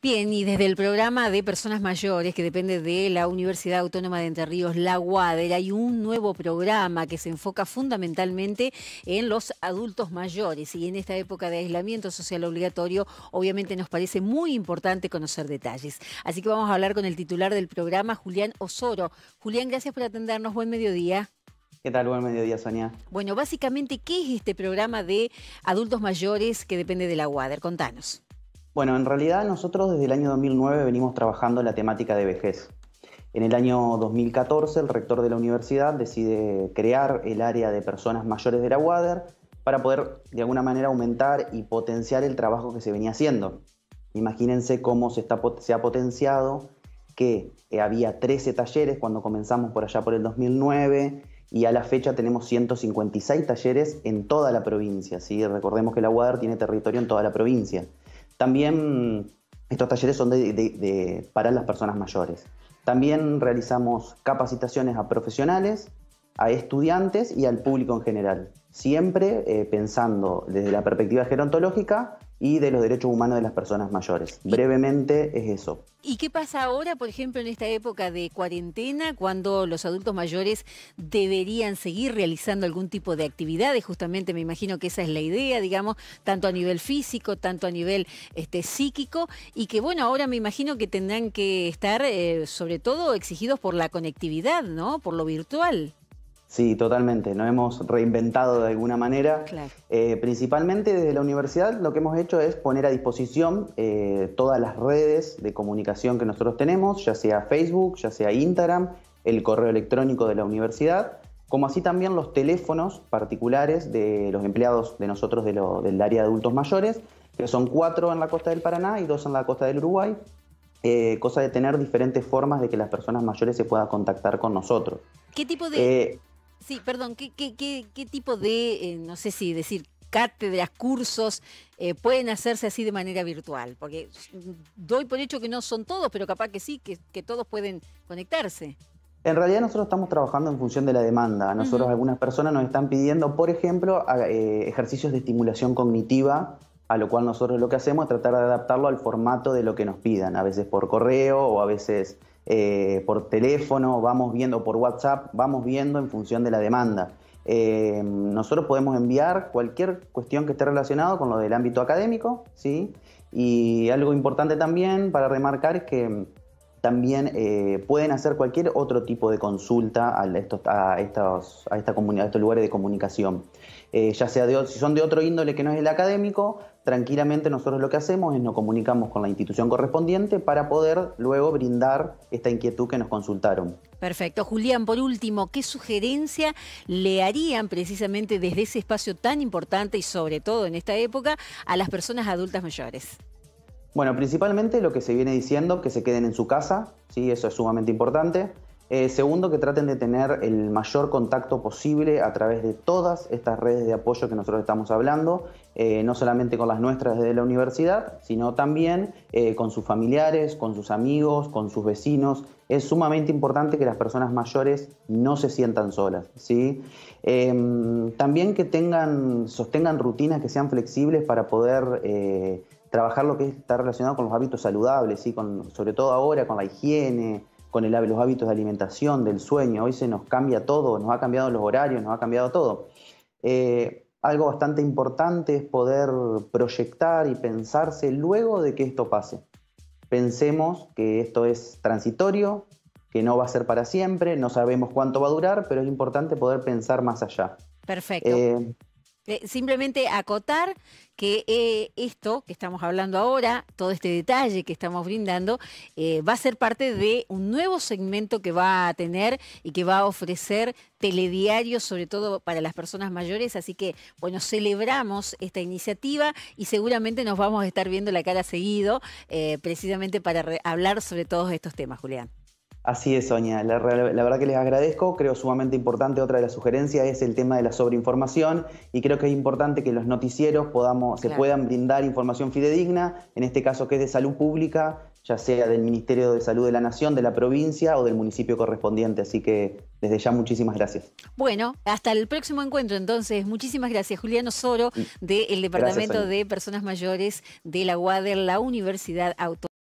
Bien, y desde el programa de personas mayores, que depende de la Universidad Autónoma de Entre Ríos, la UADER, hay un nuevo programa que se enfoca fundamentalmente en los adultos mayores. Y en esta época de aislamiento social obligatorio, obviamente nos parece muy importante conocer detalles. Así que vamos a hablar con el titular del programa, Julián Osoro. Julián, gracias por atendernos. Buen mediodía. ¿Qué tal? Buen mediodía, Sonia. Bueno, básicamente, ¿qué es este programa de adultos mayores que depende de la UADER? Contanos. Bueno, en realidad nosotros desde el año 2009 venimos trabajando en la temática de vejez. En el año 2014 el rector de la universidad decide crear el área de personas mayores de la UADER para poder de alguna manera aumentar y potenciar el trabajo que se venía haciendo. Imagínense cómo se, ha potenciado que eh, había 13 talleres cuando comenzamos por allá por el 2009 y a la fecha tenemos 156 talleres en toda la provincia. Si Recordemos que la UADER tiene territorio en toda la provincia. También estos talleres son de, para las personas mayores. También realizamos capacitaciones a profesionales, a estudiantes y al público en general, siempre eh, pensando desde la perspectiva gerontológica y de los derechos humanos de las personas mayores. Brevemente es eso. ¿Y qué pasa ahora, por ejemplo, en esta época de cuarentena, cuando los adultos mayores deberían seguir realizando algún tipo de actividades? Justamente me imagino que esa es la idea, digamos, tanto a nivel físico, tanto a nivel este, psíquico, y que bueno, ahora me imagino que tendrán que estar eh, sobre todo exigidos por la conectividad, ¿no? Por lo virtual. Sí, totalmente. Nos hemos reinventado de alguna manera. Eh, principalmente desde la universidad lo que hemos hecho es poner a disposición eh, todas las redes de comunicación que nosotros tenemos, ya sea Facebook, ya sea Instagram, el correo electrónico de la universidad, como así también los teléfonos particulares de los empleados de nosotros del área de adultos mayores, que son cuatro en la costa del Paraná y dos en la costa del Uruguay, eh, cosa de tener diferentes formas de que las personas mayores se puedan contactar con nosotros. ¿Qué tipo de, Sí, perdón, ¿qué, qué, tipo de, eh, no sé si decir, cátedras, cursos, eh, pueden hacerse así de manera virtual? Porque doy por hecho que no son todos, pero capaz que sí, que, todos pueden conectarse. En realidad nosotros estamos trabajando en función de la demanda. Nosotros algunas personas nos están pidiendo, por ejemplo, eh, ejercicios de estimulación cognitiva a lo cual nosotros lo que hacemos es tratar de adaptarlo al formato de lo que nos pidan, a veces por correo o a veces eh, por teléfono, vamos viendo por WhatsApp, vamos viendo en función de la demanda. Eh, nosotros podemos enviar cualquier cuestión que esté relacionada con lo del ámbito académico, ¿sí? Y algo importante también para remarcar es que también eh, pueden hacer cualquier otro tipo de consulta a, estos, a, estos, a, esta a estos lugares de comunicación. ya sea de, si son de otro índole que no es el académico, tranquilamente nosotros lo que hacemos es nos comunicamos con la institución correspondiente para poder luego brindar esta inquietud que nos consultaron. Perfecto. Julián, por último, ¿qué sugerencia le harían precisamente desde ese espacio tan importante y sobre todo en esta época a las personas adultas mayores? Bueno, principalmente lo que se viene diciendo, que se queden en su casa, ¿sí? eso es sumamente importante. Eh, segundo, que traten de tener el mayor contacto posible a través de todas estas redes de apoyo que nosotros estamos hablando, eh, no solamente con las nuestras desde la universidad, sino también eh, con sus familiares, con sus amigos, con sus vecinos. Es sumamente importante que las personas mayores no se sientan solas. Em, también que tengan, sostengan rutinas que sean flexibles para poder trabajar lo que está relacionado con los hábitos saludables, sobre todo ahora con la higiene con los hábitos de alimentación, del sueño. Hoy se nos cambia todo, nos ha cambiado los horarios, nos ha cambiado todo. Eh, algo bastante importante es poder proyectar y pensarse luego de que esto pase. Pensemos que esto es transitorio, que no va a ser para siempre, no sabemos cuánto va a durar, pero es importante poder pensar más allá. Perfecto. Eh, eh, simplemente acotar que eh, esto que estamos hablando ahora, todo este detalle que estamos brindando, eh, va a ser parte de un nuevo segmento que va a tener y que va a ofrecer telediarios sobre todo para las personas mayores. Así que, bueno, celebramos esta iniciativa y seguramente nos vamos a estar viendo la cara seguido, precisamente para hablar sobre todos estos temas, Julián. Así es, Sonia. La, verdad que les agradezco. Creo sumamente importante. Otra de las sugerencias es el tema de la sobreinformación y creo que es importante que los noticieros se puedan brindar información fidedigna, en este caso que es de salud pública, ya sea del Ministerio de Salud de la Nación, de la provincia o del municipio correspondiente. Así que desde ya muchísimas gracias. Bueno, hasta el próximo encuentro entonces. Muchísimas gracias, Juliano Soro, mm. del Departamento de Personas Mayores de la UADER, la Universidad Autónoma.